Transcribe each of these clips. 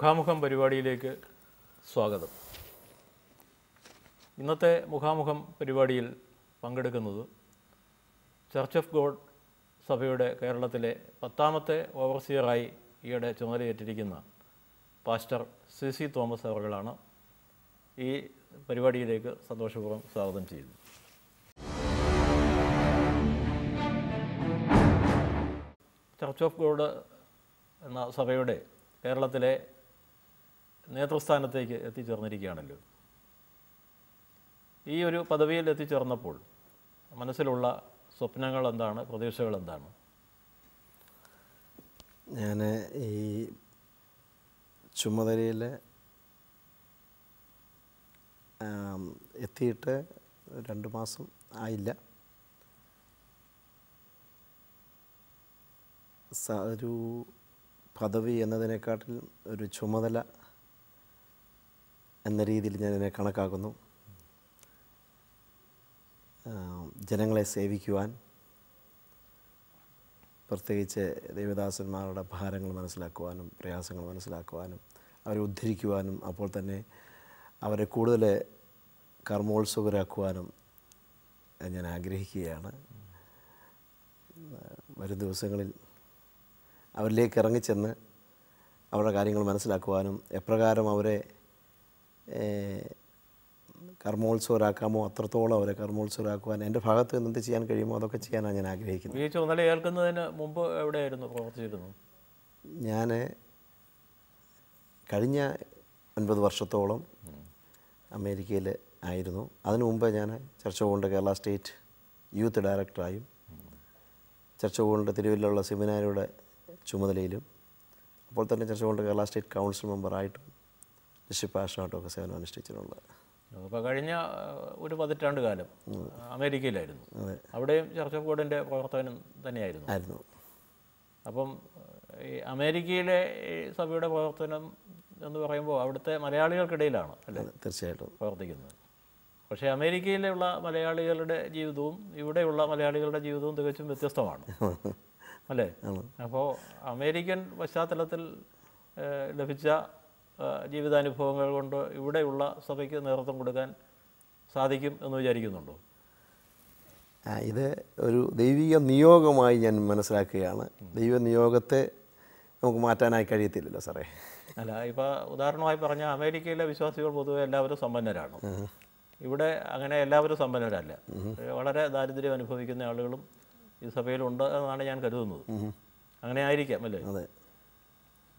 മുഖാമുഖം പരിപാടിയിലേക്ക് സ്വാഗതം ഇന്നത്തെ മുഖാമുഖം പരിപാടിയിൽ പങ്കെടുക്കുന്നത് ചർച്ച് ഓഫ് ഗോഡ് സഭയുടെ കേരളത്തിലെ പത്താമത്തെ ഓവർസിയറായി ഈയിടെ ചുമതലയേറ്റിരിക്കുന്ന പാസ്റ്റർ സി സി തോമസ് അവർകളാണ് ഈ പരിപാടിയിലേക്ക് സന്തോഷപൂർവ്വം സ്വാഗതം ചെയ്യുന്നു ചർച്ച് ഓഫ് ഗോഡ് എന്ന സഭയുടെ കേരളത്തിലെ നേതൃസ്ഥാനത്തേക്ക് എത്തിച്ചേർന്നിരിക്കുകയാണല്ലോ ഈ ഒരു പദവിയിൽ എത്തിച്ചേർന്നപ്പോൾ മനസ്സിലുള്ള സ്വപ്നങ്ങൾ എന്താണ് പ്രതീക്ഷകൾ എന്താണ് ഞാൻ ഈ ചുമതലയിൽ എത്തിയിട്ട് രണ്ട് മാസം ആയില്ല ഒരു പദവി എന്നതിനെക്കാട്ടിലും ഒരു ചുമതല എന്ന രീതിയിൽ ഞാൻ എന്നെ കണക്കാക്കുന്നു ജനങ്ങളെ സേവിക്കുവാൻ പ്രത്യേകിച്ച് ദേവദാസന്മാരുടെ ഭാരങ്ങൾ മനസ്സിലാക്കുവാനും പ്രയാസങ്ങൾ മനസ്സിലാക്കുവാനും അവരെ ഉദ്ധരിക്കുവാനും അപ്പോൾ തന്നെ അവരെ കൂടുതൽ കർമ്മോത്സുകരാക്കുവാനും ഞാൻ ആഗ്രഹിക്കുകയാണ് വരും ദിവസങ്ങളിൽ അവരിലേക്ക് ഇറങ്ങിച്ചെന്ന് അവരുടെ കാര്യങ്ങൾ മനസ്സിലാക്കുവാനും എപ്രകാരം അവരെ കർമ്മോത്സവരാക്കാമോ അത്രത്തോളം അവരെ കർമ്മോത്സവരാക്കുവാൻ എൻ്റെ ഭാഗത്ത് എന്ത് ചെയ്യാൻ കഴിയുമോ അതൊക്കെ ചെയ്യാനാണ് ഞാൻ ആഗ്രഹിക്കുന്നത് ഈ ചുമതല ഏൽക്കുന്നതിന് മുമ്പ് എവിടെയായിരുന്നു പ്രവർത്തിച്ചിരുന്നത് ഞാൻ കഴിഞ്ഞ ഒൻപത് വർഷത്തോളം അമേരിക്കയിൽ ആയിരുന്നു അതിനു മുമ്പ് ഞാൻ church God Kerala state youth ഡയറക്ടറായും ചർച്ച ഗോൾഡ് തിരുവല്ലുള്ള സെമിനാരിയുടെ ചുമതലയിലും അപ്പോൾ തന്നെ church God Kerala state council മെമ്പറായിട്ടും ഋഷിപാഷായിട്ടൊക്കെ സേവനം അനുഷ്ഠിച്ചിട്ടുള്ളത് ഇപ്പോൾ കഴിഞ്ഞ ഒരു പതിറ്റാണ്ട് കാലം അമേരിക്കയിലായിരുന്നു അവിടെയും ചർച്ച് ഓഫ് ഗോഡിൻ്റെ പ്രവർത്തകനും തന്നെയായിരുന്നു ആയിരുന്നു അപ്പം ഈ അമേരിക്കയിലെ സഭയുടെ പ്രവർത്തനം എന്ന് പറയുമ്പോൾ അവിടുത്തെ മലയാളികൾക്കിടയിലാണ് അല്ലേ തീർച്ചയായിട്ടും പ്രവർത്തിക്കുന്നത് പക്ഷേ അമേരിക്കയിലുള്ള മലയാളികളുടെ ജീവിതവും ഇവിടെയുള്ള മലയാളികളുടെ ജീവിതവും തികച്ചും വ്യത്യസ്തമാണ് അല്ലേ അപ്പോൾ അമേരിക്കൻ പശ്ചാത്തലത്തിൽ ലഭിച്ച ജീവിതാനുഭവങ്ങൾ കൊണ്ട് ഇവിടെയുള്ള സഭയ്ക്ക് നേതൃത്വം കൊടുക്കാൻ സാധിക്കും എന്ന് വിചാരിക്കുന്നുണ്ടോ ഇത് ഒരു ദൈവിക നിയോഗമായി ഞാൻ മനസ്സിലാക്കുകയാണ് ദൈവ നിയോഗത്തെ നമുക്ക് മാറ്റാനായി കഴിയത്തില്ലല്ലോ സാറേ അല്ല ഇപ്പോൾ ഉദാഹരണമായി പറഞ്ഞാൽ അമേരിക്കയിലെ വിശ്വാസികൾ പൊതുവെ എല്ലാവരും സമ്പന്നരാണ് ഇവിടെ അങ്ങനെ എല്ലാവരും സമ്പന്നരല്ല വളരെ ദാരിദ്ര്യം അനുഭവിക്കുന്ന ആളുകളും ഈ സഭയിലുണ്ട് എന്നാണ് ഞാൻ കരുതുന്നത് അങ്ങനെ ആയിരിക്കാം അല്ലേ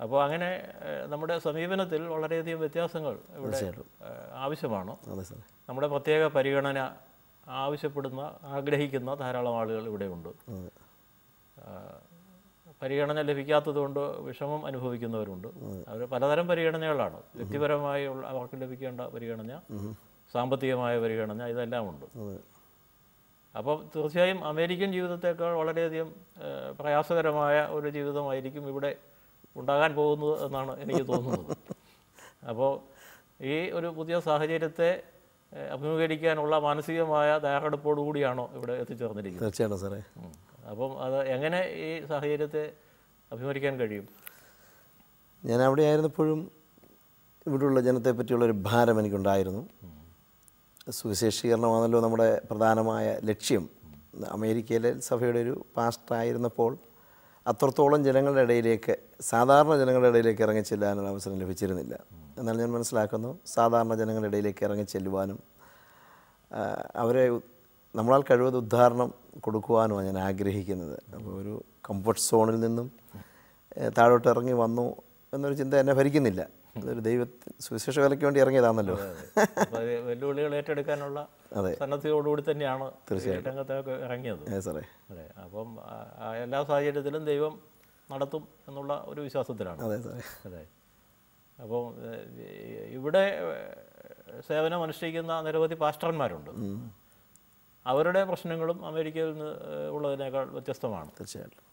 അപ്പോൾ അങ്ങനെ നമ്മുടെ സമീപനത്തിൽ വളരെയധികം വ്യത്യാസങ്ങൾ ഇവിടെ ആവശ്യമാണോ നമ്മുടെ പ്രത്യേക പരിഗണന ആവശ്യപ്പെടുന്ന ആഗ്രഹിക്കുന്ന ധാരാളം ആളുകൾ ഇവിടെയുണ്ട് പരിഗണന ലഭിക്കാത്തതുകൊണ്ട് വിഷമം അനുഭവിക്കുന്നവരുണ്ട് അവർ പലതരം പരിഗണനകളാണ് വ്യക്തിപരമായി അവർക്ക് ലഭിക്കേണ്ട പരിഗണന സാമ്പത്തികമായ പരിഗണന ഇതെല്ലാം ഉണ്ട് അപ്പോൾ തീർച്ചയായും അമേരിക്കൻ ജീവിതത്തേക്കാൾ വളരെയധികം പ്രയാസകരമായ ഒരു ജീവിതമായിരിക്കും ഇവിടെ ഉണ്ടാകാൻ പോകുന്നത് എന്നാണ് എനിക്ക് തോന്നുന്നത് അപ്പോൾ ഈ ഒരു പുതിയ സാഹചര്യത്തെ അഭിമുഖീകരിക്കാനുള്ള മാനസികമായ തയ്യാറെടുപ്പോടുകൂടിയാണോ ഇവിടെ എത്തിച്ചേർന്നിരിക്കുന്നത് തീർച്ചയായിട്ടും സാറേ അപ്പം അത് എങ്ങനെ ഈ സാഹചര്യത്തെ അഭിമുഖിക്കാൻ കഴിയും ഞാൻ അവിടെ ആയിരുന്നപ്പോഴും ഇവിടെയുള്ള ജനത്തെ പറ്റിയുള്ള ഒരു ഭാരം എനിക്കുണ്ടായിരുന്നു സുവിശേഷീകരണമാണല്ലോ നമ്മുടെ പ്രധാനമായ ലക്ഷ്യം അമേരിക്കയിലെ സഭയുടെ ഒരു പാസ്റ്ററായിരുന്നപ്പോൾ അത്രത്തോളം ജനങ്ങളുടെ ഇടയിലേക്ക് സാധാരണ ജനങ്ങളുടെ ഇടയിലേക്ക് ഇറങ്ങി ചെല്ലാനുള്ള അവസരം ലഭിച്ചിരുന്നില്ല എന്നാൽ ഞാൻ മനസ്സിലാക്കുന്നു സാധാരണ ജനങ്ങളുടെ ഇടയിലേക്ക് ഇറങ്ങി ചെല്ലുവാനും അവരെ നമ്മളാൽ കഴിവത് ഉദ്ധാരണം കൊടുക്കുവാനുമാണ് ഞാൻ ആഗ്രഹിക്കുന്നത് അപ്പോൾ ഒരു കംഫർട്ട് സോണിൽ നിന്നും താഴോട്ട് ഇറങ്ങി വന്നു എന്നൊരു ചിന്ത എന്നെ ഭരിക്കുന്നില്ല അതൊരു ദൈവ സുവിശേഷ വിലയ്ക്ക് വേണ്ടി ഇറങ്ങിയതാണല്ലോ വെല്ലുവിളികൾ ഏറ്റെടുക്കാനുള്ള സന്നദ്ധയോടുകൂടി തന്നെയാണ് തീർച്ചയായിട്ടും ഇറങ്ങിയത് അതെ അപ്പം എല്ലാ സാഹചര്യത്തിലും ദൈവം നടത്തും എന്നുള്ള ഒരു വിശ്വാസത്തിലാണ് അതെ അതെ അപ്പോൾ ഇവിടെ സേവനം അനുഷ്ഠിക്കുന്ന നിരവധി പാസ്റ്റർമാരുണ്ട് അവരുടെ പ്രശ്നങ്ങളും അമേരിക്കയിൽ നിന്ന് ഉള്ളതിനേക്കാൾ വ്യത്യസ്തമാണ് തീർച്ചയായിട്ടും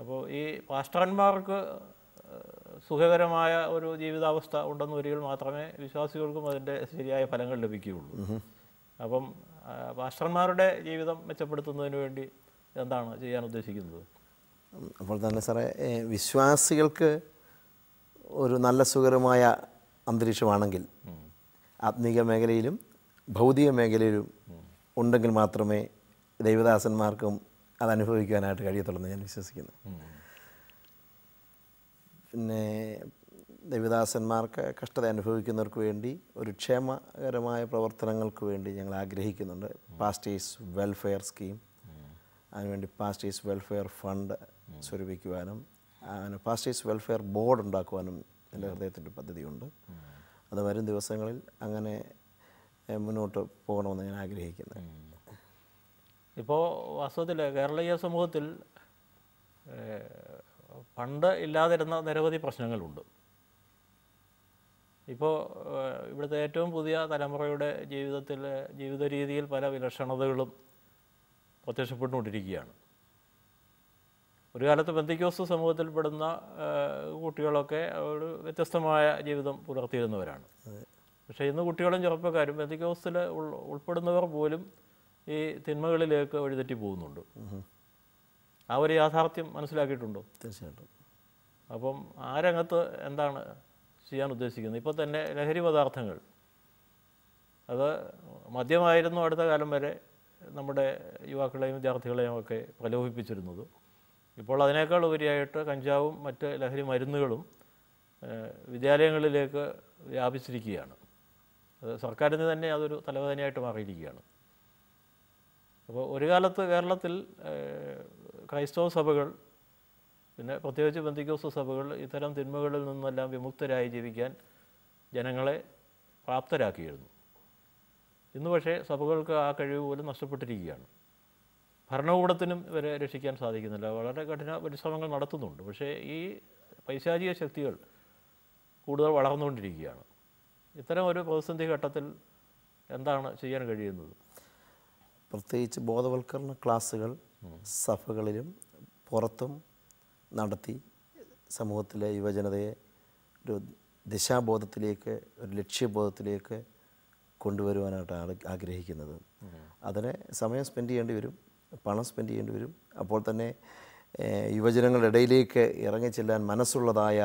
അപ്പോൾ ഈ പാസ്റ്റർമാർക്ക് സുഖകരമായ ഒരു ജീവിതാവസ്ഥ ഉണ്ടെന്ന് വരികയിൽ മാത്രമേ വിശ്വാസികൾക്കും അതിൻ്റെ ശരിയായ ഫലങ്ങൾ ലഭിക്കുകയുള്ളൂ അപ്പം പാസ്റ്റർമാരുടെ ജീവിതം മെച്ചപ്പെടുത്തുന്നതിന് വേണ്ടി എന്താണ് ചെയ്യാൻ ഉദ്ദേശിക്കുന്നത് അപ്പോൾ തന്നെ സാറേ വിശ്വാസികൾക്ക് ഒരു നല്ല സുഖകരമായ അന്തരീക്ഷമാണെങ്കിൽ ആത്മീക മേഖലയിലും ഭൗതിക മേഖലയിലും ഉണ്ടെങ്കിൽ മാത്രമേ ദൈവദാസന്മാർക്കും അത് അനുഭവിക്കാനായിട്ട് കഴിയത്തുള്ളൂ ഞാൻ വിശ്വസിക്കുന്നു പിന്നെ ദൈവദാസന്മാർക്ക് കഷ്ടത അനുഭവിക്കുന്നവർക്ക് വേണ്ടി ഒരു ക്ഷേമകരമായ പ്രവർത്തനങ്ങൾക്ക് വേണ്ടി ഞങ്ങൾ ആഗ്രഹിക്കുന്നുണ്ട് പാസ്റ്റേഴ്സ് വെൽഫെയർ സ്കീം അതിനുവേണ്ടി പാസ്റ്റേഴ്സ് വെൽഫെയർ ഫണ്ട് സ്വരൂപിക്കുവാനും അങ്ങനെ പാസ്റ്റേഴ്സ് വെൽഫെയർ ബോർഡ് ഉണ്ടാക്കുവാനും എൻ്റെ ഹൃദയത്തിൻ്റെ പദ്ധതിയുണ്ട് അത് വരും ദിവസങ്ങളിൽ അങ്ങനെ മുന്നോട്ട് പോകണമെന്ന് ഞാൻ ആഗ്രഹിക്കുന്നു ഇപ്പോൾ വാസ്തവത്തിൽ കേരളീയ സമൂഹത്തിൽ പണ്ട് ഇല്ലാതിരുന്ന നിരവധി പ്രശ്നങ്ങളുണ്ട് ഇപ്പോൾ ഇവിടുത്തെ ഏറ്റവും പുതിയ തലമുറയുടെ ജീവിതത്തിൽ ജീവിത രീതിയിൽ പല വിലക്ഷണതകളും പ്രത്യക്ഷപ്പെട്ടുകൊണ്ടിരിക്കുകയാണ് ഒരു കാലത്ത് ബന്ധിക്കോസ് സമൂഹത്തിൽപ്പെടുന്ന കുട്ടികളൊക്കെ ഒരു വ്യത്യസ്തമായ ജീവിതം പുലർത്തിയിരുന്നവരാണ് പക്ഷേ ഇന്ന് കുട്ടികളും ചെറുപ്പക്കാരും ബന്ധിക്കോസിൽ ഉൾപ്പെടുന്നവർ പോലും ഈ തിന്മകളിലേക്ക് വഴിതെറ്റി പോകുന്നുണ്ട് ആ ഒരു യാഥാർത്ഥ്യം മനസ്സിലാക്കിയിട്ടുണ്ടോ തീർച്ചയായിട്ടും അപ്പം ആ രംഗത്ത് എന്താണ് ചെയ്യാൻ ഉദ്ദേശിക്കുന്നത് ഇപ്പോൾ തന്നെ ലഹരി പദാർത്ഥങ്ങൾ അത് മദ്യമായിരുന്നു അടുത്ത കാലം വരെ നമ്മുടെ യുവാക്കളെയും വിദ്യാർത്ഥികളെയും ഒക്കെ പ്രലോഭിപ്പിച്ചിരുന്നത് ഇപ്പോൾ അതിനേക്കാൾ ഉപരിയായിട്ട് കഞ്ചാവും മറ്റ് ലഹരി മരുന്നുകളും വിദ്യാലയങ്ങളിലേക്ക് വ്യാപിച്ചിരിക്കുകയാണ് സർക്കാരിന് തന്നെ അതൊരു തലവേദനയായിട്ട് മാറിയിരിക്കുകയാണ് അപ്പോൾ ഒരു കാലത്ത് കേരളത്തിൽ ക്രൈസ്തവ സഭകൾ പിന്നെ പ്രത്യേകിച്ച് ബന്ധിക്കോസ് സഭകൾ ഇത്തരം തിന്മകളിൽ നിന്നെല്ലാം വിമുക്തരായി ജീവിക്കാൻ ജനങ്ങളെ പ്രാപ്തരാക്കിയിരുന്നു ഇന്ന് പക്ഷേ സഭകൾക്ക് ആ കഴിവ് പോലും നഷ്ടപ്പെട്ടിരിക്കുകയാണ് ഭരണകൂടത്തിനും ഇവരെ രക്ഷിക്കാൻ സാധിക്കുന്നില്ല വളരെ കഠിന പരിശ്രമങ്ങൾ നടത്തുന്നുണ്ട് പക്ഷേ ഈ പൈശാചിക ശക്തികൾ കൂടുതൽ വളർന്നുകൊണ്ടിരിക്കുകയാണ് ഇത്തരം ഒരു പ്രതിസന്ധി ഘട്ടത്തിൽ എന്താണ് ചെയ്യാൻ കഴിയുന്നത് പ്രത്യേകിച്ച് ബോധവൽക്കരണ ക്ലാസ്സുകൾ സഭകളിലും പുറത്തും നടത്തി സമൂഹത്തിലെ യുവജനതയെ ഒരു ദിശാബോധത്തിലേക്ക് ഒരു ലക്ഷ്യബോധത്തിലേക്ക് ആൾ ആഗ്രഹിക്കുന്നത് അതിന് സമയം സ്പെൻഡ് ചെയ്യേണ്ടി വരും പണം സ്പെൻഡ് ചെയ്യേണ്ടി വരും അപ്പോൾ തന്നെ യുവജനങ്ങളുടെ ഇടയിലേക്ക് ഇറങ്ങിച്ചെല്ലാൻ മനസ്സുള്ളതായ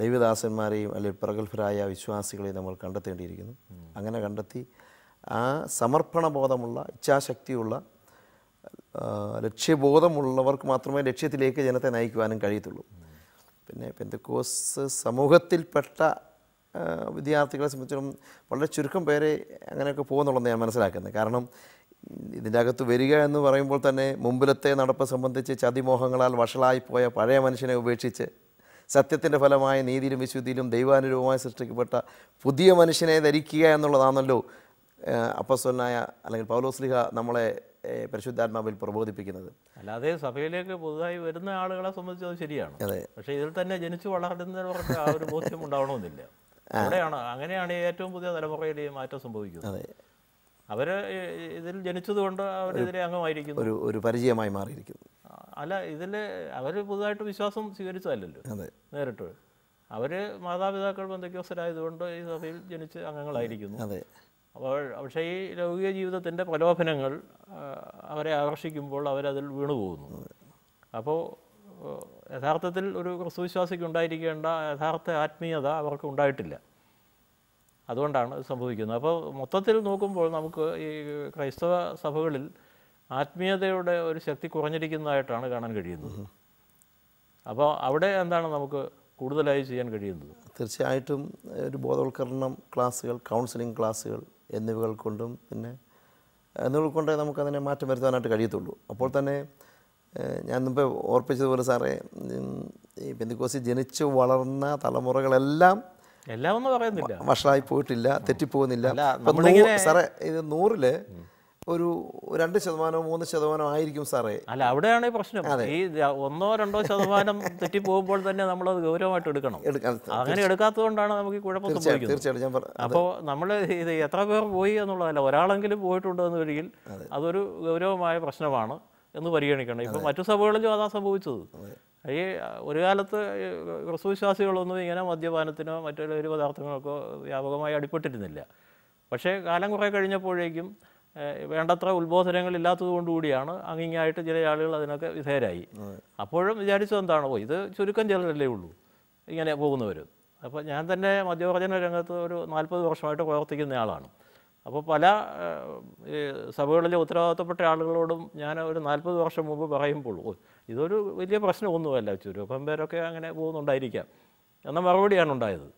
ദൈവദാസന്മാരെയും അല്ലെങ്കിൽ പ്രഗത്ഭരായ വിശ്വാസികളെയും നമ്മൾ കണ്ടെത്തേണ്ടിയിരിക്കുന്നു അങ്ങനെ കണ്ടെത്തി ആ സമർപ്പണ ബോധമുള്ള ഇച്ഛാശക്തിയുള്ള ലക്ഷ്യബോധമുള്ളവർക്ക് മാത്രമേ ലക്ഷ്യത്തിലേക്ക് ജനത്തെ നയിക്കുവാനും കഴിയത്തുള്ളൂ പിന്നെ പെന്തക്കോസ് സമൂഹത്തിൽപ്പെട്ട വിദ്യാർത്ഥികളെ സംബന്ധിച്ചും വളരെ ചുരുക്കം പേരെ അങ്ങനെയൊക്കെ പോകുന്നുള്ളതെന്ന് ഞാൻ മനസ്സിലാക്കുന്നത് കാരണം ഇതിൻ്റെ അകത്ത് വരിക എന്ന് പറയുമ്പോൾ തന്നെ മുമ്പിലത്തെ നടപ്പ് സംബന്ധിച്ച് ചതിമോഹങ്ങളാൽ വഷളായിപ്പോയ പഴയ മനുഷ്യനെ ഉപേക്ഷിച്ച് സത്യത്തിൻ്റെ ഫലമായ നീതിയിലും വിശുദ്ധിയിലും ദൈവാനുരൂപമായി സൃഷ്ടിക്കപ്പെട്ട പുതിയ മനുഷ്യനെ ധരിക്കുക എന്നുള്ളതാണല്ലോ അപ്പസ്വനായ അല്ലെങ്കിൽ പൗലോസ്ലിഹ നമ്മളെ പരിശുദ്ധാത്മാവിൽ പ്രബോധിപ്പിക്കുന്നത് അല്ലാതെ സഭയിലേക്ക് പുതുതായി വരുന്ന ആളുകളെ സംബന്ധിച്ചത് ശരിയാണ് പക്ഷേ ഇതിൽ തന്നെ ജനിച്ചു വളർന്നു ആ ഒരു ബോധ്യം ഉണ്ടാവണമെന്നില്ല അവിടെയാണ് അങ്ങനെയാണ് ഏറ്റവും പുതിയ തലമുറയിൽ മാറ്റം സംഭവിക്കുന്നത് അവർ ഇതിൽ ജനിച്ചതുകൊണ്ട് അവരിതിലെ അംഗമായിരിക്കുന്നു ഒരു ഒരു പരിചയമായി മാറിയിരിക്കുന്നു അല്ല ഇതിൽ അവർ പുതുതായിട്ട് വിശ്വാസം സ്വീകരിച്ചതല്ലല്ലോ നേരിട്ട് അവർ മാതാപിതാക്കൾ ബന്ധുക്കോസരായതുകൊണ്ട് ഈ സഭയിൽ ജനിച്ച് അംഗങ്ങളായിരിക്കുന്നു അപ്പോൾ പക്ഷേ ഈ ലൗകിക ജീവിതത്തിൻ്റെ പ്രലോഭനങ്ങൾ അവരെ ആകർഷിക്കുമ്പോൾ അവരതിൽ വീണുപോകുന്നു അപ്പോൾ യഥാർത്ഥത്തിൽ ഒരു ക്രിസ്തുവിശ്വാസിക്ക് ഉണ്ടായിരിക്കേണ്ട യഥാർത്ഥ ആത്മീയത അവർക്ക് ഉണ്ടായിട്ടില്ല അതുകൊണ്ടാണ് സംഭവിക്കുന്നത് അപ്പോൾ മൊത്തത്തിൽ നോക്കുമ്പോൾ നമുക്ക് ഈ ക്രൈസ്തവ സഭകളിൽ ആത്മീയതയുടെ ഒരു ശക്തി കുറഞ്ഞിരിക്കുന്നതായിട്ടാണ് കാണാൻ കഴിയുന്നത് അപ്പോൾ അവിടെ എന്താണ് നമുക്ക് കൂടുതലായി ചെയ്യാൻ കഴിയുന്നത് തീർച്ചയായിട്ടും ഒരു ബോധവൽക്കരണം ക്ലാസ്സുകൾ കൗൺസിലിംഗ് ക്ലാസ്സുകൾ എന്നിവകൾ കൊണ്ടും പിന്നെ എന്നിവ കൊണ്ടേ നമുക്കതിനെ മാറ്റം വരുത്താനായിട്ട് കഴിയത്തുള്ളൂ അപ്പോൾ തന്നെ ഞാൻ മുമ്പ് ഓർപ്പിച്ചതുപോലെ സാറേ ഈ പെന്തിക്കോസി ജനിച്ചു വളർന്ന തലമുറകളെല്ലാം എല്ലാം പറയുന്നില്ല വഷളായി പോയിട്ടില്ല തെറ്റിപ്പോകുന്നില്ല സാറേ ഇത് നൂറില് ഒരു രണ്ട് ശതമാനമോ മൂന്ന് ശതമാനമോ ആയിരിക്കും സാറേ അല്ല അവിടെയാണ് ഈ പ്രശ്നം ഈ ഒന്നോ രണ്ടോ ശതമാനം തെറ്റി പോകുമ്പോൾ തന്നെ നമ്മൾ അത് ഗൗരവമായിട്ട് എടുക്കണം അങ്ങനെ എടുക്കാത്തതുകൊണ്ടാണ് നമുക്ക് കുഴപ്പം സംഭവിക്കുന്നത് അപ്പോൾ നമ്മൾ ഇത് എത്ര പേർ പോയി എന്നുള്ളതല്ല ഒരാളെങ്കിലും പോയിട്ടുണ്ടോ എന്ന് വഴിയിൽ അതൊരു ഗൗരവമായ പ്രശ്നമാണ് എന്ന് പരിഗണിക്കണം ഇപ്പോൾ മറ്റു സഭകളിലും അതാ സംഭവിച്ചത് ഈ ഒരു കാലത്ത് ക്രിസ്തുവിശ്വാസികളൊന്നും ഇങ്ങനെ മദ്യപാനത്തിനോ മറ്റൊരു പദാർത്ഥങ്ങൾക്കോ വ്യാപകമായി അടിപ്പെട്ടിരുന്നില്ല പക്ഷേ കാലം കുറേ കഴിഞ്ഞപ്പോഴേക്കും വേണ്ടത്ര ഉത്ബോധനങ്ങൾ ഇല്ലാത്തത് കൊണ്ടുകൂടിയാണ് അങ്ങിങ്ങായിട്ട് ചില ആളുകൾ അതിനൊക്കെ വിധേയരായി അപ്പോഴും വിചാരിച്ചത് എന്താണോ ഇത് ചുരുക്കം ചിലരല്ലേ ഉള്ളൂ ഇങ്ങനെ പോകുന്നവർ അപ്പോൾ ഞാൻ തന്നെ മദ്യവർജന രംഗത്ത് ഒരു നാൽപ്പത് വർഷമായിട്ട് പ്രവർത്തിക്കുന്ന ആളാണ് അപ്പോൾ പല സഭകളിലെ ഉത്തരവാദിത്തപ്പെട്ട ആളുകളോടും ഞാൻ ഒരു നാൽപ്പത് വർഷം മുമ്പ് പറയുമ്പോൾ ഇതൊരു വലിയ പ്രശ്നമൊന്നുമല്ല ചുരുക്കം പേരൊക്കെ അങ്ങനെ പോകുന്നുണ്ടായിരിക്കാം എന്ന മറുപടിയാണ് ഉണ്ടായത്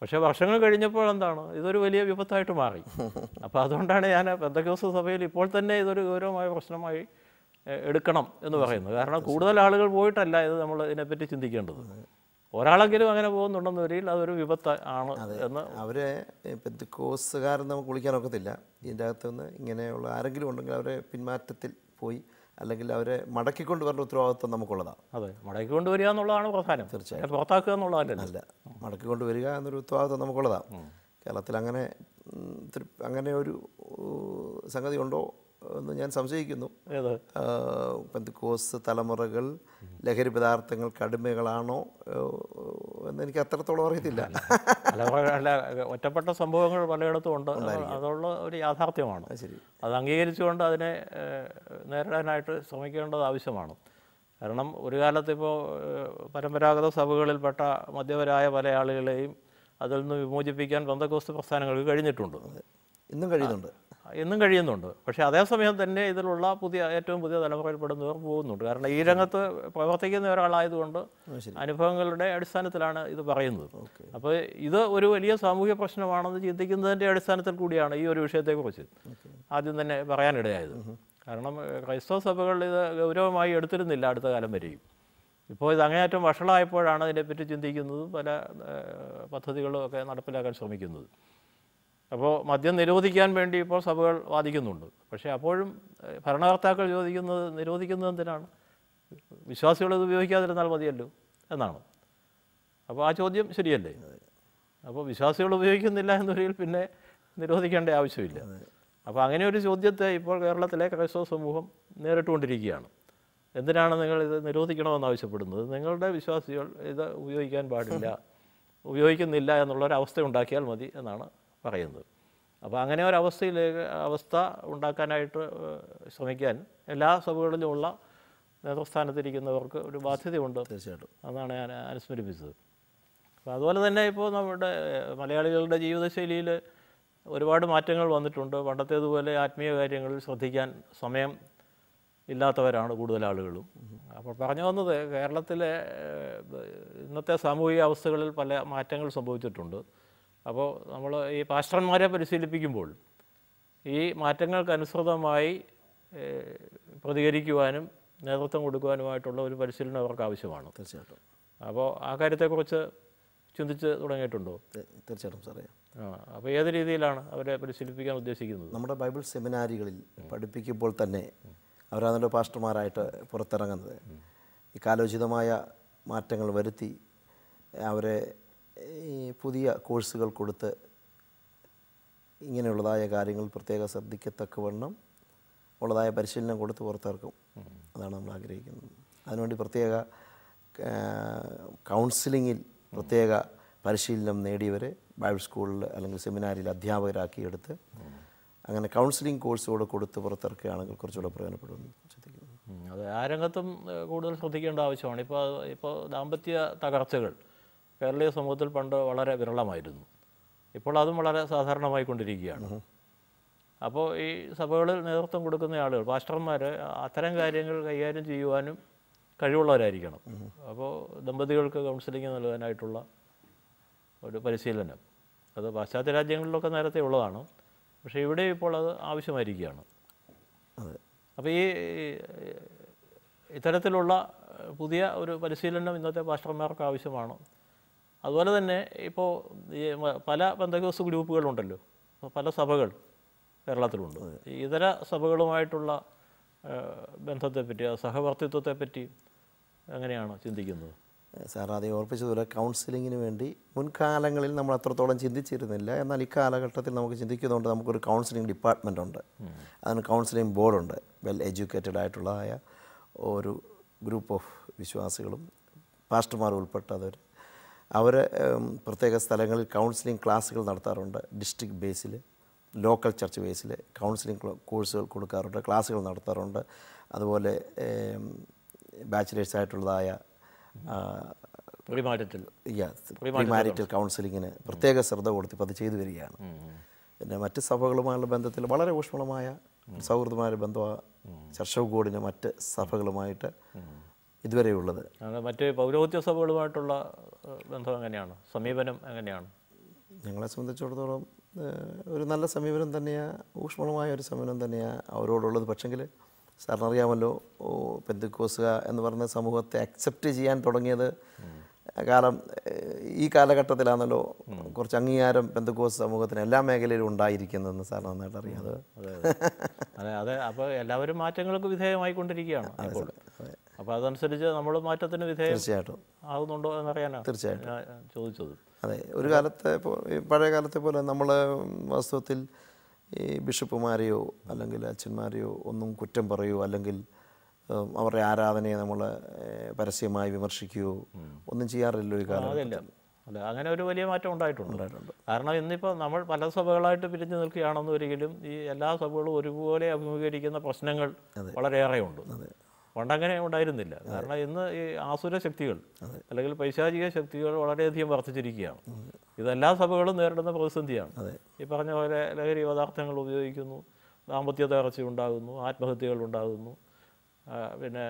പക്ഷേ വർഷങ്ങൾ കഴിഞ്ഞപ്പോൾ എന്താണ് ഇതൊരു വലിയ വിപത്തായിട്ട് മാറി അപ്പോൾ അതുകൊണ്ടാണ് ഞാൻ പെന്തക്കോസ് സഭയിൽ ഇപ്പോൾ തന്നെ ഇതൊരു ഗൗരവമായ പ്രശ്നമായി എടുക്കണം എന്ന് പറയുന്നത് കാരണം കൂടുതൽ ആളുകൾ പോയിട്ടല്ല ഇത് നമ്മൾ ഇതിനെപ്പറ്റി ചിന്തിക്കേണ്ടത് ഒരാളെങ്കിലും അങ്ങനെ പോകുന്നുണ്ടെന്ന് വരിയിൽ അതൊരു വിപത്ത് ആണ് എന്ന് അവരെ പെന്തുക്കോസുകാരൻ നമുക്ക് കുളിക്കാൻ ഒക്കത്തില്ല ഇതിൻ്റെ അകത്തുനിന്ന് ഇങ്ങനെയുള്ള ആരെങ്കിലും ഉണ്ടെങ്കിൽ അവരെ പിന്മാറ്റത്തിൽ പോയി അല്ലെങ്കിൽ അവരെ മടക്കിക്കൊണ്ട് വരേണ്ട ഉത്തരവാദിത്വം നമുക്കുള്ളതാണ് അതെ മടക്കിക്കൊണ്ട് വരിക എന്നുള്ളതാണ് പ്രധാനം തീർച്ചയായും പുറത്താക്കുക എന്നുള്ളതല്ല അല്ല മടക്കിക്കൊണ്ട് വരിക എന്നൊരു ഉത്തരവാദിത്വം നമുക്കുള്ളതാണ് കേരളത്തിൽ അങ്ങനെ അങ്ങനെ ഒരു സംഗതി ഉണ്ടോ എന്ന് ഞാൻ സംശയിക്കുന്നു പെന്തക്കോസ് തലമുറകൾ ലഹരി പദാർത്ഥങ്ങൾ കടുമകളാണോ എന്ന് എനിക്ക് അത്രത്തോളം അറിയത്തില്ല ഒറ്റപ്പെട്ട സംഭവങ്ങൾ പലയിടത്തും ഉണ്ട് അതുള്ള ഒരു യാഥാർത്ഥ്യമാണ് ശരി അത് അംഗീകരിച്ചുകൊണ്ട് അതിനെ നേരിടാനായിട്ട് ശ്രമിക്കേണ്ടത് ആവശ്യമാണ് കാരണം ഒരു കാലത്ത് ഇപ്പോൾ പരമ്പരാഗത സഭകളിൽപ്പെട്ട മധ്യവരായ പല ആളുകളെയും അതിൽ നിന്ന് വിമോചിപ്പിക്കാൻ പന്തക്കോസ്ത് പ്രസ്ഥാനങ്ങൾക്ക് കഴിഞ്ഞിട്ടുണ്ട് ഇന്നും കഴിയുന്നുണ്ട് എന്നും കഴിയുന്നുണ്ട് പക്ഷേ അതേസമയം തന്നെ ഇതിലുള്ള പുതിയ ഏറ്റവും പുതിയ തലമുറയിൽപ്പെടുന്നവർ പോകുന്നുണ്ട് കാരണം ഈ രംഗത്ത് പ്രവർത്തിക്കുന്ന ഒരാളായതുകൊണ്ട് അനുഭവങ്ങളുടെ അടിസ്ഥാനത്തിലാണ് ഇത് പറയുന്നത് അപ്പോൾ ഇത് ഒരു വലിയ സാമൂഹ്യ പ്രശ്നമാണെന്ന് ചിന്തിക്കുന്നതിൻ്റെ അടിസ്ഥാനത്തിൽ കൂടിയാണ് ഈ ഒരു വിഷയത്തെക്കുറിച്ച് ആദ്യം തന്നെ പറയാനിടയായത് കാരണം ക്രൈസ്തവ സഭകൾ ഇത് ഗൗരവമായി എടുത്തിരുന്നില്ല അടുത്ത കാലം വരെയും ഇപ്പോൾ ഇത് അങ്ങേയറ്റം വഷളായപ്പോഴാണ് ഇതിനെപ്പറ്റി ചിന്തിക്കുന്നതും പല പദ്ധതികളും ഒക്കെ നടപ്പിലാക്കാൻ ശ്രമിക്കുന്നത് അപ്പോൾ മദ്യം നിരോധിക്കാൻ വേണ്ടി ഇപ്പോൾ സഭകൾ വാദിക്കുന്നുണ്ട് പക്ഷേ അപ്പോഴും ഭരണകർത്താക്കൾ ചോദിക്കുന്നത് നിരോധിക്കുന്നത് എന്തിനാണ് വിശ്വാസികൾ ഇത് ഉപയോഗിക്കാതിരുന്നാൽ മതിയല്ലോ എന്നാണ് അപ്പോൾ ആ ചോദ്യം ശരിയല്ലേ അപ്പോൾ വിശ്വാസികൾ ഉപയോഗിക്കുന്നില്ല എന്നൊരു പിന്നെ നിരോധിക്കേണ്ട ആവശ്യമില്ല അപ്പോൾ അങ്ങനെ ഒരു ചോദ്യത്തെ ഇപ്പോൾ കേരളത്തിലെ ക്രൈസ്തവ സമൂഹം നേരിട്ടുകൊണ്ടിരിക്കുകയാണ് എന്തിനാണ് നിങ്ങൾ ഇത് നിരോധിക്കണമെന്ന് ആവശ്യപ്പെടുന്നത് നിങ്ങളുടെ വിശ്വാസികൾ ഇത് ഉപയോഗിക്കാൻ പാടില്ല ഉപയോഗിക്കുന്നില്ല എന്നുള്ളൊരവസ്ഥ ഉണ്ടാക്കിയാൽ മതി എന്നാണ് പറയുന്നത് അപ്പോൾ അങ്ങനെ ഒരു അവസ്ഥയിലേക്ക് അവസ്ഥ ഉണ്ടാക്കാനായിട്ട് ശ്രമിക്കാൻ എല്ലാ സഭകളിലുമുള്ള നേതൃസ്ഥാനത്തിരിക്കുന്നവർക്ക് ഒരു ബാധ്യതയുണ്ട് തീർച്ചയായിട്ടും അതാണ് ഞാൻ അനുസ്മരിപ്പിച്ചത് അപ്പോൾ അതുപോലെ തന്നെ ഇപ്പോൾ നമ്മുടെ മലയാളികളുടെ ജീവിതശൈലിയിൽ ഒരുപാട് മാറ്റങ്ങൾ വന്നിട്ടുണ്ട് പണ്ടത്തേതുപോലെ ആത്മീയ കാര്യങ്ങളിൽ ശ്രദ്ധിക്കാൻ സമയം ഇല്ലാത്തവരാണ് കൂടുതൽ ആളുകളും അപ്പോൾ പറഞ്ഞു വന്നത് കേരളത്തിലെ ഇന്നത്തെ സാമൂഹിക അവസ്ഥകളിൽ പല മാറ്റങ്ങൾ സംഭവിച്ചിട്ടുണ്ട് അപ്പോൾ നമ്മൾ ഈ പാസ്റ്റർമാരെ പരിശീലിപ്പിക്കുമ്പോൾ ഈ മാറ്റങ്ങൾക്കനുസൃതമായി പ്രതികരിക്കുവാനും നേതൃത്വം കൊടുക്കുവാനുമായിട്ടുള്ള ഒരു പരിശീലനം അവർക്ക് ആവശ്യമാണ് തീർച്ചയായിട്ടും അപ്പോൾ ആ കാര്യത്തെക്കുറിച്ച് ചിന്തിച്ച് തുടങ്ങിയിട്ടുണ്ടോ തീർച്ചയായിട്ടും സാറേ ആ അപ്പോൾ ഏത് രീതിയിലാണ് അവരെ പരിശീലിപ്പിക്കാൻ ഉദ്ദേശിക്കുന്നത് നമ്മുടെ ബൈബിൾ സെമിനാരികളിൽ പഠിപ്പിക്കുമ്പോൾ തന്നെ അവരാണല്ലോ പാസ്റ്റർമാരായിട്ട് പുറത്തിറങ്ങുന്നത് ഈ കാലോചിതമായ മാറ്റങ്ങൾ വരുത്തി അവരെ ഈ പുതിയ കോഴ്സുകൾ കൊടുത്ത് ഇങ്ങനെയുള്ളതായ കാര്യങ്ങൾ പ്രത്യേകം ശ്രദ്ധിക്കത്തക്കവണ്ണം ഉള്ളതായ പരിശീലനം കൊടുത്ത് പുറത്തിറക്കും അതാണ് നമ്മൾ ആഗ്രഹിക്കുന്നത് അതിനുവേണ്ടി പ്രത്യേക കൗൺസിലിങ്ങിൽ പ്രത്യേക പരിശീലനം നേടിയവർ ബൈബിൾ സ്കൂളിൽ അല്ലെങ്കിൽ സെമിനാരിയിൽ അധ്യാപകരാക്കിയെടുത്ത് അങ്ങനെ കൗൺസിലിംഗ് കോഴ്സുകൂടെ കൊടുത്ത് പുറത്തിറക്കുകയാണെങ്കിൽ കുറച്ചുകൂടെ പ്രയോജനപ്പെടുമെന്ന് ചിന്തിക്കുന്നു അത് ആ രംഗത്തും കൂടുതൽ ശ്രദ്ധിക്കേണ്ട ആവശ്യമാണ് ഇപ്പോൾ ഇപ്പോൾ ദാമ്പത്യ തകർച്ചകൾ കേരളീയ സമൂഹത്തിൽ പണ്ട് വളരെ വിരളമായിരുന്നു ഇപ്പോൾ അതും വളരെ സാധാരണമായി കൊണ്ടിരിക്കുകയാണ് അപ്പോൾ ഈ സഭകളിൽ നേതൃത്വം കൊടുക്കുന്ന ആളുകൾ പാസ്റ്റർമാർ അത്തരം കാര്യങ്ങൾ കൈകാര്യം ചെയ്യുവാനും കഴിവുള്ളവരായിരിക്കണം അപ്പോൾ ദമ്പതികൾക്ക് കൗൺസിലിംഗ് നൽകാനായിട്ടുള്ള ഒരു പരിശീലനം അത് പാശ്ചാത്യ രാജ്യങ്ങളിലൊക്കെ നേരത്തെ ഉള്ളതാണ് പക്ഷേ ഇവിടെ ഇപ്പോൾ അത് ആവശ്യമായിരിക്കുകയാണ് അപ്പോൾ ഈ ഇത്തരത്തിലുള്ള പുതിയ ഒരു പരിശീലനം ഇന്നത്തെ പാസ്റ്റർമാർക്ക് ആവശ്യമാണ് അതുപോലെ തന്നെ ഇപ്പോൾ പല പെന്തകോസ് ഗ്രൂപ്പുകളുണ്ടല്ലോ പല സഭകൾ കേരളത്തിലുണ്ട് ഇതര സഭകളുമായിട്ടുള്ള ബന്ധത്തെപ്പറ്റി സഹവർത്തിത്വത്തെപ്പറ്റി എങ്ങനെയാണ് ചിന്തിക്കുന്നത് സാർ അതേ ഓർപ്പിച്ചതുപോലെ കൗൺസിലിങ്ങിന് വേണ്ടി മുൻകാലങ്ങളിൽ നമ്മൾ അത്രത്തോളം ചിന്തിച്ചിരുന്നില്ല എന്നാൽ ഈ കാലഘട്ടത്തിൽ നമുക്ക് ചിന്തിക്കുന്നതുകൊണ്ട് നമുക്കൊരു കൗൺസിലിംഗ് ഡിപ്പാർട്ട്മെൻ്റ് ഉണ്ട് അതിന് കൗൺസിലിംഗ് ബോർഡുണ്ട് വെൽ എഡ്യൂക്കേറ്റഡ് ആയിട്ടുള്ളതായ ഒരു ഗ്രൂപ്പ് ഓഫ് വിശ്വാസികളും പാസ്റ്റർമാർ ഉൾപ്പെട്ട അവർ പ്രത്യേക സ്ഥലങ്ങളിൽ കൗൺസിലിംഗ് ക്ലാസ്സുകൾ നടത്താറുണ്ട് ഡിസ്ട്രിക്ട് ബേസിൽ ലോക്കൽ ചർച്ച് ബേസിൽ കൗൺസിലിംഗ് കോഴ്സുകൾ കൊടുക്കാറുണ്ട് ക്ലാസ്സുകൾ നടത്താറുണ്ട് അതുപോലെ ബാച്ചിലേഴ്സ് ആയിട്ടുള്ളതായ പ്രിമാരിറ്റൽ കൗൺസിലിങ്ങിന് പ്രത്യേക ശ്രദ്ധ കൊടുത്ത് ഇപ്പോൾ അത് ചെയ്തു വരികയാണ് പിന്നെ മറ്റ് സഭകളുമായുള്ള ബന്ധത്തിൽ വളരെ ഊഷ്മളമായ സൗഹൃദമായ ബന്ധമാണ് ചർച്ച ബോർഡിന് മറ്റ് സഭകളുമായിട്ട് ഇതുവരെയുള്ളത് മറ്റ് പൗരോഹിത്യ സഭകളുമായിട്ടുള്ള ബന്ധം എങ്ങനെയാണ് സമീപനം എങ്ങനെയാണ് ഞങ്ങളെ സംബന്ധിച്ചിടത്തോളം ഒരു നല്ല സമീപനം തന്നെയാണ് ഊഷ്മളമായ ഒരു സമീപനം തന്നെയാണ് അവരോടുള്ളത് പക്ഷെങ്കിൽ സാറിനറിയാമല്ലോ പെന്തുക്കോസുക എന്ന് പറഞ്ഞ സമൂഹത്തെ അക്സെപ്റ്റ് ചെയ്യാൻ തുടങ്ങിയത് കാലം ഈ കാലഘട്ടത്തിലാണല്ലോ കുറച്ച് അംഗീകാരം പെന്തുക്കോസ് സമൂഹത്തിന് എല്ലാ മേഖലയിലും ഉണ്ടായിരിക്കുന്നതെന്ന് സാർ നന്നായിട്ട് അറിയാം അത് അതെ അതെ അപ്പോൾ എല്ലാവരും മാറ്റങ്ങൾക്ക് വിധേയമായിക്കൊണ്ടിരിക്കുകയാണ് അപ്പോൾ അതനുസരിച്ച് നമ്മൾ മാറ്റത്തിന് വിധേയം തീർച്ചയായിട്ടും ആകുന്നുണ്ടോ എന്നറിയാനാണ് തീർച്ചയായിട്ടും ചോദിച്ചത് അതെ ഒരു കാലത്തെ പഴയ കാലത്തെ പോലെ നമ്മൾ വാസ്തവത്തിൽ ഈ ബിഷപ്പുമാരെയോ അല്ലെങ്കിൽ അച്ഛന്മാരെയോ ഒന്നും കുറ്റം പറയോ അല്ലെങ്കിൽ അവരുടെ ആരാധനയെ നമ്മൾ പരസ്യമായി വിമർശിക്കുകയോ ഒന്നും ചെയ്യാറില്ല ഈ കാലം അല്ല അങ്ങനെ ഒരു വലിയ മാറ്റം ഉണ്ടായിട്ടുണ്ട് കാരണം ഇന്നിപ്പോൾ നമ്മൾ പല സഭകളായിട്ട് പിരിഞ്ഞു നിൽക്കുകയാണെന്നൊരിക്കലും ഈ എല്ലാ സഭകളും ഒരുപോലെ അഭിമുഖീകരിക്കുന്ന പ്രശ്നങ്ങൾ ഉണ്ട് പണ്ടങ്ങനെ ഉണ്ടായിരുന്നില്ല കാരണം ഇന്ന് ഈ ആസുര ശക്തികൾ അല്ലെങ്കിൽ പൈശാചിക ശക്തികൾ വളരെയധികം വർദ്ധിച്ചിരിക്കുകയാണ് ഇതെല്ലാ സഭകളും നേരിടുന്ന പ്രതിസന്ധിയാണ് ഈ പറഞ്ഞ പോലെ ലഹരി പദാർത്ഥങ്ങൾ ഉപയോഗിക്കുന്നു ദാമ്പത്യ തകർച്ച ഉണ്ടാകുന്നു ആത്മഹത്യകൾ ഉണ്ടാകുന്നു പിന്നെ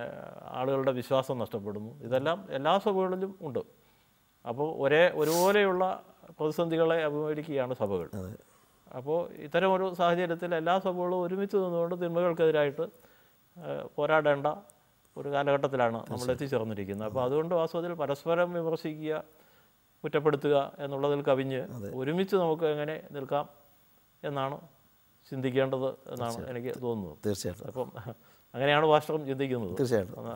ആളുകളുടെ വിശ്വാസം നഷ്ടപ്പെടുന്നു ഇതെല്ലാം എല്ലാ സഭകളിലും ഉണ്ട് അപ്പോൾ ഒരേ ഒരുപോലെയുള്ള പ്രതിസന്ധികളെ അഭിമുഖീകരിക്കുകയാണ് സഭകൾ അപ്പോൾ ഇത്തരം ഒരു സാഹചര്യത്തിൽ എല്ലാ സഭകളും ഒരുമിച്ച് നിന്നുകൊണ്ട് തിന്മകൾക്കെതിരായിട്ട് പോരാടേണ്ട ഒരു കാലഘട്ടത്തിലാണ് നമ്മൾ എത്തിച്ചേർന്നിരിക്കുന്നത് അപ്പോൾ അതുകൊണ്ട് വാസ്തവത്തിൽ പരസ്പരം വിമർശിക്കുക കുറ്റപ്പെടുത്തുക എന്നുള്ളതിൽ കവിഞ്ഞ് ഒരുമിച്ച് നമുക്ക് എങ്ങനെ നിൽക്കാം എന്നാണ് ചിന്തിക്കേണ്ടത് എന്നാണ് എനിക്ക് തോന്നുന്നത് തീർച്ചയായിട്ടും അപ്പം അങ്ങനെയാണ് ഭാഷകം ചിന്തിക്കുന്നത് തീർച്ചയായിട്ടും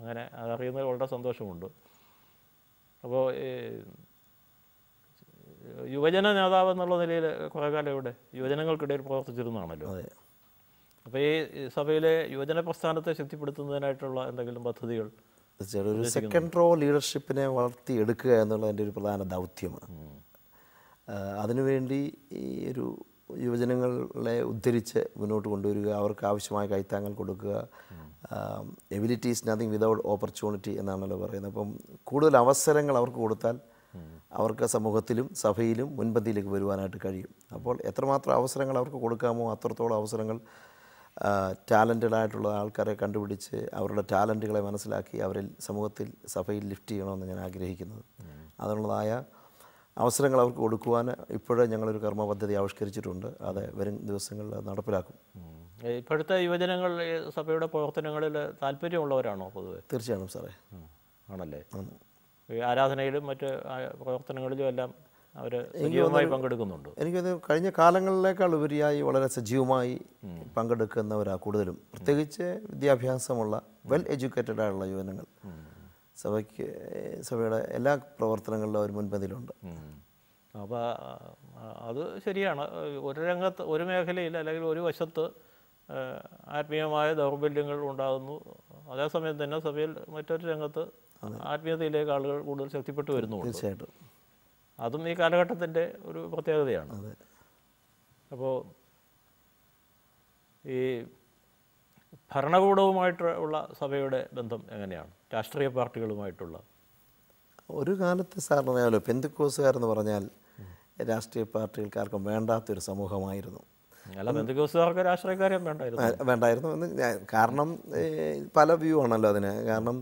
അങ്ങനെ അതറിയുന്നതിൽ വളരെ സന്തോഷമുണ്ട് അപ്പോൾ യുവജന നേതാവ് എന്നുള്ള നിലയിൽ കുറേ കാലം ഇവിടെ യുവജനങ്ങൾക്കിടയിൽ പ്രവർത്തിച്ചിരുന്നതാണല്ലോ അപ്പോൾ ഈ സഭയിലെ യുവജന പ്രസ്ഥാനത്തെ ശക്തിപ്പെടുത്തുന്നതിനായിട്ടുള്ള എന്തെങ്കിലും പദ്ധതികൾ ഒരു സെക്കൻഡ് റോ ലീഡർഷിപ്പിനെ വളർത്തിയെടുക്കുക എൻ്റെ ഒരു പ്രധാന ദൗത്യമാണ് അതിനുവേണ്ടി ഈ ഒരു യുവജനങ്ങളെ ഉദ്ധരിച്ച് മുന്നോട്ട് കൊണ്ടുവരിക അവർക്ക് ആവശ്യമായ കൈത്താങ്ങൾ കൊടുക്കുക ability is nothing without opportunity എന്നാണല്ലോ പറയുന്നത് അപ്പം കൂടുതൽ അവസരങ്ങൾ അവർക്ക് കൊടുത്താൽ അവർക്ക് സമൂഹത്തിലും സഭയിലും മുൻപന്തിയിലേക്ക് വരുവാനായിട്ട് കഴിയും അപ്പോൾ എത്രമാത്രം അവസരങ്ങൾ അവർക്ക് കൊടുക്കാമോ അത്രത്തോളം അവസരങ്ങൾ ടാലൻറ്റഡായിട്ടുള്ള ആയിട്ടുള്ള ആൾക്കാരെ കണ്ടുപിടിച്ച് അവരുടെ ടാലൻറ്റുകളെ മനസ്സിലാക്കി അവരിൽ സമൂഹത്തിൽ സഭയിൽ ലിഫ്റ്റ് ചെയ്യണമെന്ന് ഞാൻ ആഗ്രഹിക്കുന്നത് അതിനുള്ളതായ അവസരങ്ങൾ അവർക്ക് കൊടുക്കുവാൻ ഇപ്പോഴേ ഞങ്ങളൊരു കർമ്മ പദ്ധതി ആവിഷ്കരിച്ചിട്ടുണ്ട് അത് വരും ദിവസങ്ങളിൽ നടപ്പിലാക്കും ഇപ്പോഴത്തെ യുവജനങ്ങൾ സഭയുടെ പ്രവർത്തനങ്ങളിൽ താല്പര്യമുള്ളവരാണോ പൊതുവെ തീർച്ചയാണ് സാറേ ആണല്ലേ ആരാധനയിലും മറ്റ് പ്രവർത്തനങ്ങളിലും എല്ലാം അവർ സജീവമായി പങ്കെടുക്കുന്നുണ്ട് എനിക്കത് കഴിഞ്ഞ കാലങ്ങളിലേക്കാൾ ഉപരിയായി വളരെ സജീവമായി പങ്കെടുക്കുന്നവരാണ് കൂടുതലും പ്രത്യേകിച്ച് വിദ്യാഭ്യാസമുള്ള വെൽ എഡ്യൂക്കേറ്റഡ് ആയുള്ള യുവനങ്ങൾ സഭയ്ക്ക് സഭയുടെ എല്ലാ പ്രവർത്തനങ്ങളിലും അവർ മുൻപന്തിയിലുണ്ട് അപ്പോൾ അത് ശരിയാണ് ഒരു രംഗത്ത് ഒരു മേഖലയിൽ അല്ലെങ്കിൽ ഒരു വശത്ത് ആത്മീയമായ ദൗർബല്യങ്ങൾ ഉണ്ടാകുന്നു അതേസമയം തന്നെ സഭയിൽ മറ്റൊരു രംഗത്ത് ആത്മീയതയിലേക്ക് ആളുകൾ കൂടുതൽ ശക്തിപ്പെട്ടു വരുന്നു തീർച്ചയായിട്ടും അതും ഈ കാലഘട്ടത്തിൻ്റെ ഒരു പ്രത്യേകതയാണ് അപ്പോൾ ഈ ഭരണകൂടവുമായിട്ട് ഉള്ള സഭയുടെ ബന്ധം എങ്ങനെയാണ് രാഷ്ട്രീയ പാർട്ടികളുമായിട്ടുള്ള ഒരു കാലത്ത് സാറിനറിയാമല്ലോ പെന്തുക്കോസുകാരെന്ന് പറഞ്ഞാൽ രാഷ്ട്രീയ പാർട്ടികൾക്കാർക്കും വേണ്ടാത്തൊരു സമൂഹമായിരുന്നു അല്ല വേണ്ടായിരുന്നു വേണ്ടായിരുന്നു എന്ന് കാരണം പല വ്യൂ ആണല്ലോ അതിന് കാരണം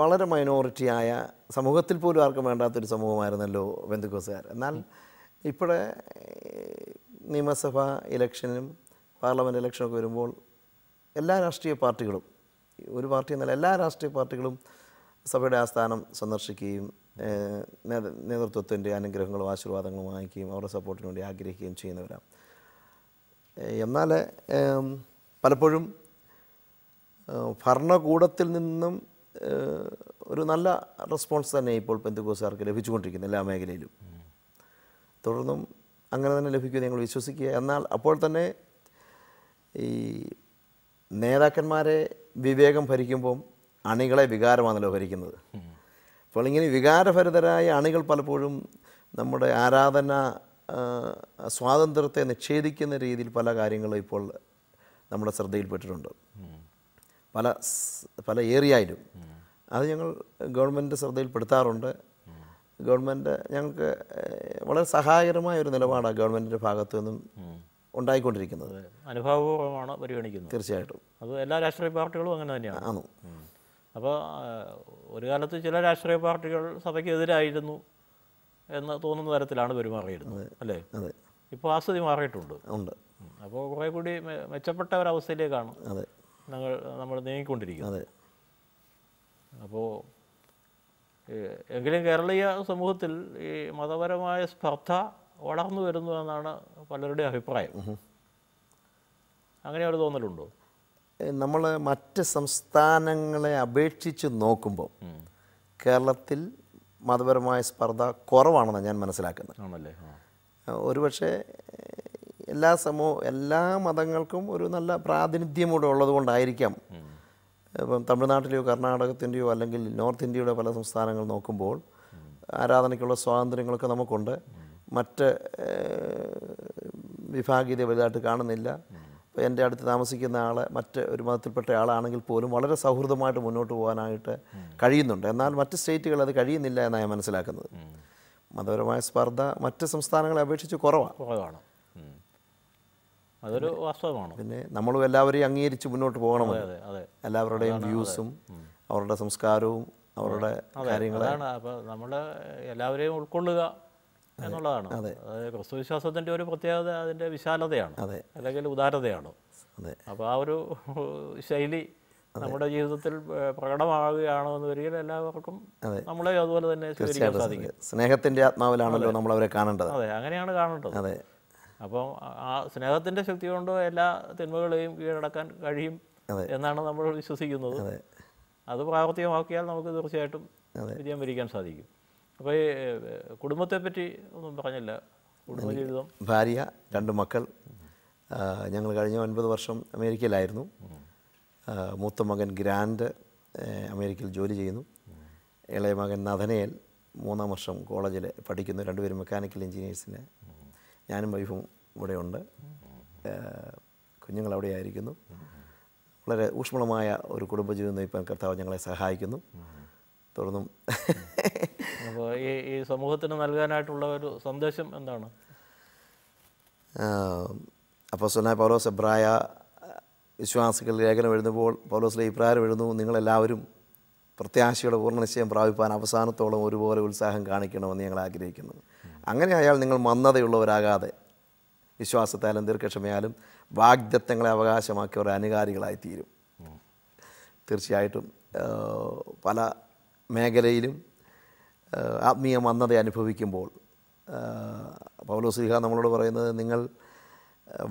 വളരെ മൈനോറിറ്റിയായ സമൂഹത്തിൽ പോലും ആർക്കും വേണ്ടാത്തൊരു സമൂഹമായിരുന്നല്ലോ ബന്ധുക്കോസുകാർ എന്നാൽ ഇപ്പോഴേ നിയമസഭാ ഇലക്ഷനും പാർലമെൻറ്റ് ഇലക്ഷനൊക്കെ വരുമ്പോൾ എല്ലാ രാഷ്ട്രീയ പാർട്ടികളും ഒരു പാർട്ടി എന്നാൽ എല്ലാ രാഷ്ട്രീയ പാർട്ടികളും സഭയുടെ ആസ്ഥാനം സന്ദർശിക്കുകയും നേതൃത്വത്തിൻ്റെ അനുഗ്രഹങ്ങളും ആശീർവാദങ്ങളും വാങ്ങിക്കുകയും അവരുടെ സപ്പോർട്ടിന് വേണ്ടി ആഗ്രഹിക്കുകയും ചെയ്യുന്നവരാണ് എന്നാൽ പലപ്പോഴും ഭരണകൂടത്തിൽ നിന്നും ഒരു നല്ല റെസ്പോൺസ് തന്നെ ഇപ്പോൾ പെന്തുകോസുകാർക്ക് ലഭിച്ചുകൊണ്ടിരിക്കുന്നു എല്ലാ മേഖലയിലും തുടർന്നും അങ്ങനെ തന്നെ ലഭിക്കുമെന്ന് ഞങ്ങൾ വിശ്വസിക്കുക എന്നാൽ അപ്പോൾ തന്നെ ഈ നേതാക്കന്മാരെ വിവേകം ഭരിക്കുമ്പം അണികളെ വികാരമാണല്ലോ ഭരിക്കുന്നത് അപ്പോൾ ഇങ്ങനെ വികാരഭരിതരായ അണികൾ പലപ്പോഴും നമ്മുടെ ആരാധന സ്വാതന്ത്ര്യത്തെ നിഷേധിക്കുന്ന രീതിയിൽ പല കാര്യങ്ങളും ഇപ്പോൾ നമ്മുടെ ശ്രദ്ധയിൽപ്പെട്ടിട്ടുണ്ട് പല പല ഏരിയയിലും അത് ഞങ്ങൾ ഗവൺമെൻറ് ശ്രദ്ധയിൽപ്പെടുത്താറുണ്ട് ഗവൺമെൻറ് ഞങ്ങൾക്ക് വളരെ സഹായകരമായ ഒരു നിലപാടാണ് ഗവൺമെൻറ്റിൻ്റെ ഭാഗത്തു നിന്നും ഉണ്ടായിക്കൊണ്ടിരിക്കുന്നത് അനുഭവമാണ് പരിഗണിക്കുന്നത് തീർച്ചയായിട്ടും അത് എല്ലാ രാഷ്ട്രീയ പാർട്ടികളും അങ്ങനെ തന്നെയാണ് ആണ് അപ്പോൾ ഒരു കാലത്ത് ചില രാഷ്ട്രീയ പാർട്ടികൾ സഭയ്ക്കെതിരായിരുന്നു എന്ന് തോന്നുന്ന തരത്തിലാണ് പെരുമാറിയിരുന്നത് അല്ലേ അതെ ഇപ്പോൾ ആ സ്ഥിതി മാറിയിട്ടുണ്ട് ഉണ്ട് അപ്പോൾ കുറേ കൂടി മെച്ചപ്പെട്ട ഒരവസ്ഥയിലേക്കാണ് അതെ ഞങ്ങൾ നമ്മൾ നീങ്ങിക്കൊണ്ടിരിക്കുന്നത് അപ്പോൾ എങ്കിലും കേരളീയ സമൂഹത്തിൽ ഈ മതപരമായ സ്പർദ്ധ വളർന്നു വരുന്നു എന്നാണ് പലരുടെയും അഭിപ്രായം അങ്ങനെ ഒരു തോന്നലുണ്ടോ നമ്മൾ മറ്റ് സംസ്ഥാനങ്ങളെ അപേക്ഷിച്ച് നോക്കുമ്പോൾ കേരളത്തിൽ മതപരമായ സ്പർദ്ധ കുറവാണെന്ന് ഞാൻ മനസ്സിലാക്കുന്നത് ഒരുപക്ഷെ എല്ലാ സമൂഹ എല്ലാ മതങ്ങൾക്കും ഒരു നല്ല പ്രാതിനിധ്യം കൂടെ കൊണ്ടായിരിക്കാം ഇപ്പം തമിഴ്നാട്ടിലെയോ കർണാടകത്തിൻ്റെയോ അല്ലെങ്കിൽ നോർത്ത് ഇന്ത്യയുടെ പല സംസ്ഥാനങ്ങൾ നോക്കുമ്പോൾ ആരാധനയ്ക്കുള്ള സ്വാതന്ത്ര്യങ്ങളൊക്കെ നമുക്കുണ്ട് മറ്റ് വിഭാഗീയത വലുതായിട്ട് കാണുന്നില്ല ഇപ്പോൾ എൻ്റെ അടുത്ത് താമസിക്കുന്ന ആൾ മറ്റ് ഒരു മതത്തിൽപ്പെട്ട ആളാണെങ്കിൽ പോലും വളരെ സൗഹൃദമായിട്ട് മുന്നോട്ട് പോകാനായിട്ട് കഴിയുന്നുണ്ട് എന്നാൽ മറ്റ് സ്റ്റേറ്റുകൾ അത് കഴിയുന്നില്ല എന്നാണ് ഞാൻ മനസ്സിലാക്കുന്നത് മതപരമായ സ്പർദ്ധ മറ്റ് സംസ്ഥാനങ്ങളെ അപേക്ഷിച്ച് കുറവാണ് കുറവാണ് അതൊരു വാസ്തവമാണ് പിന്നെ നമ്മളും എല്ലാവരെയും അംഗീകരിച്ച് മുന്നോട്ട് പോകണം എല്ലാവരുടെയും വ്യൂസും അവരുടെ സംസ്കാരവും അവരുടെ കാര്യങ്ങളാണ് അപ്പോൾ നമ്മളെ എല്ലാവരെയും ഉൾക്കൊള്ളുക എന്നുള്ളതാണ് ക്രിസ്തു വിശ്വാസത്തിൻ്റെ ഒരു പ്രത്യേകത അതിന്റെ വിശാലതയാണ് അല്ലെങ്കിൽ ഉദാരതയാണ് അപ്പോൾ ആ ഒരു ശൈലി നമ്മുടെ ജീവിതത്തിൽ പ്രകടമാകുകയാണോ എന്ന് വരികയിൽ എല്ലാവർക്കും നമ്മളെ അതുപോലെ തന്നെ സ്നേഹത്തിന്റെ ആത്മാവിലാണല്ലോ നമ്മൾ അവരെ കാണേണ്ടത് അതെ അങ്ങനെയാണ് കാണേണ്ടത് അതെ അപ്പോൾ ആ സ്നേഹത്തിൻ്റെ ശക്തി കൊണ്ടോ എല്ലാ തിന്മകളെയും കീഴടക്കാൻ കഴിയും എന്നാണ് നമ്മൾ വിശ്വസിക്കുന്നത് അത് പ്രാവർത്തികമാക്കിയാൽ നമുക്ക് തീർച്ചയായിട്ടും വിജയം വരിക്കാൻ സാധിക്കും അപ്പോൾ ഈ കുടുംബത്തെ പറ്റി ഒന്നും പറഞ്ഞില്ല കുടുംബജീവിതം ഭാര്യ രണ്ട് മക്കൾ ഞങ്ങൾ കഴിഞ്ഞ ഒൻപത് വർഷം അമേരിക്കയിലായിരുന്നു മൂത്ത മകൻ ഗ്രാൻഡ് അമേരിക്കയിൽ ജോലി ചെയ്യുന്നു ഇളയ മകൻ നഥനയൽ മൂന്നാം വർഷം കോളേജിൽ പഠിക്കുന്നു രണ്ടുപേരും മെക്കാനിക്കൽ എഞ്ചിനീയേഴ്സിന് ഞാനും വൈഫും ഇവിടെയുണ്ട് ആയിരിക്കുന്നു വളരെ ഊഷ്മളമായ ഒരു കുടുംബജീവിതം ഇപ്പം കർത്താവ് ഞങ്ങളെ സഹായിക്കുന്നു തുടർന്നും അപ്പോൾ ഈ ഈ സമൂഹത്തിന് നൽകാനായിട്ടുള്ള ഒരു സന്ദേശം എന്താണ് അപ്പോൾ സുനായ പൗലോസ് എബ്രായ വിശ്വാസികൾ ലേഖനം എഴുതുമ്പോൾ പൗലോസിലെ ഇപ്രായം എഴുതുന്നു നിങ്ങളെല്ലാവരും പ്രത്യാശയുടെ പൂർണ്ണനിശ്ചയം പ്രാപിപ്പാൻ അവസാനത്തോളം ഒരുപോലെ ഉത്സാഹം കാണിക്കണമെന്ന് ഞങ്ങൾ ആഗ്രഹിക്കുന്നു അങ്ങനെ അയാൾ നിങ്ങൾ മന്ദതയുള്ളവരാകാതെ വിശ്വാസത്താലും ദീർഘക്ഷമയാലും വാഗ്ദത്തങ്ങളെ അവകാശമാക്കിയവർ അനുകാരികളായിത്തീരും തീരും തീർച്ചയായിട്ടും പല മേഖലയിലും ആത്മീയ മന്ദത അനുഭവിക്കുമ്പോൾ പൗലോസ്ലിഹ നമ്മളോട് പറയുന്നത് നിങ്ങൾ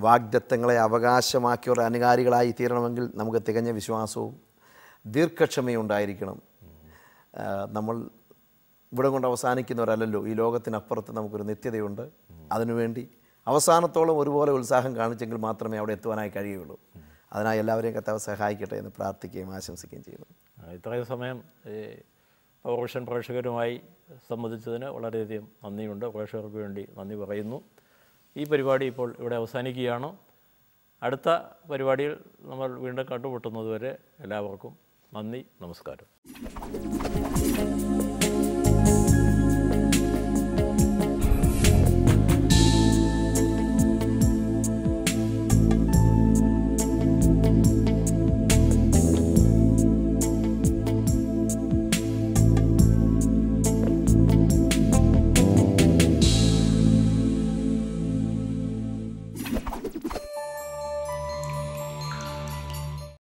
വാഗ്ദത്തങ്ങളെ അവകാശമാക്കിയവർ അനുകാരികളായി തീരണമെങ്കിൽ നമുക്ക് തികഞ്ഞ വിശ്വാസവും ദീർഘക്ഷമയും ഉണ്ടായിരിക്കണം നമ്മൾ ഇവിടെ കൊണ്ട് അവസാനിക്കുന്നവരല്ലല്ലോ ഈ ലോകത്തിനപ്പുറത്ത് നമുക്കൊരു നിത്യതയുണ്ട് അതിനുവേണ്ടി അവസാനത്തോളം ഒരുപോലെ ഉത്സാഹം കാണിച്ചെങ്കിൽ മാത്രമേ അവിടെ എത്തുവാനായി കഴിയുള്ളൂ അതിനായി എല്ലാവരെയും കർത്താവ് സഹായിക്കട്ടെ എന്ന് പ്രാർത്ഥിക്കുകയും ആശംസിക്കുകയും ചെയ്യുന്നു ഇത്രയും സമയം പൗർഷൻ പ്രേക്ഷകരുമായി സംബന്ധിച്ചതിന് വളരെയധികം നന്ദിയുണ്ട് പ്രേക്ഷകർക്ക് വേണ്ടി നന്ദി പറയുന്നു ഈ പരിപാടി ഇപ്പോൾ ഇവിടെ അവസാനിക്കുകയാണ് അടുത്ത പരിപാടിയിൽ നമ്മൾ വീണ്ടും കണ്ടുമുട്ടുന്നതുവരെ എല്ലാവർക്കും നന്ദി നമസ്കാരം